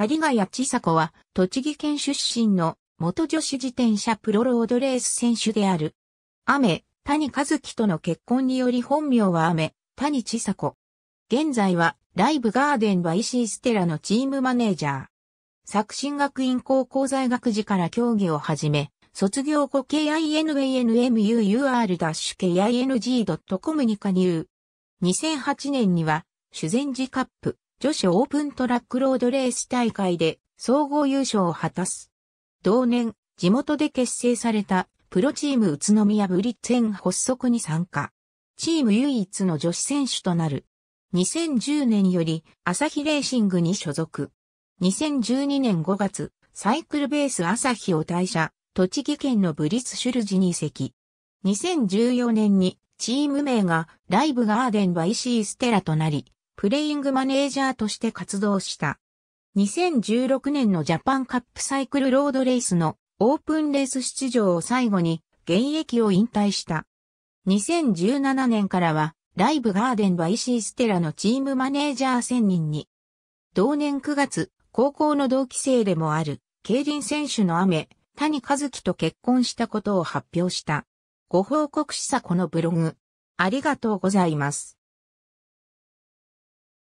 針谷千佐子は、栃木県出身の元女子自転車プロロードレース選手である。雨、谷和樹との結婚により本名は雨、谷千佐子。現在は、ライブガーデンはシーステラのチームマネージャー。作新学院高校在学時から競技を始め、卒業後 k i n a n m u u r k i n g c o m に加入。2008年には、修善寺カップ、女子オープントラックロードレース大会で総合優勝を果たす。同年、地元で結成されたプロチーム宇都宮ブリッツェン発足に参加。チーム唯一の女子選手となる。2010年より朝日レーシングに所属。2012年5月、サイクルベース朝日を退社、栃木県のブリッツシュルジに移籍。2014年にチーム名がライブガーデンバイシーステラとなり、プレイングマネージャーとして活動した。2016年のジャパンカップサイクルロードレースのオープンレース出場を最後に現役を引退した。2017年からはライブガーデンバイシーステラのチームマネージャー1000人に。同年9月、高校の同期生でもある競輪選手の雨、谷和樹と結婚したことを発表した。ご報告しさこのブログ。ありがとうございます。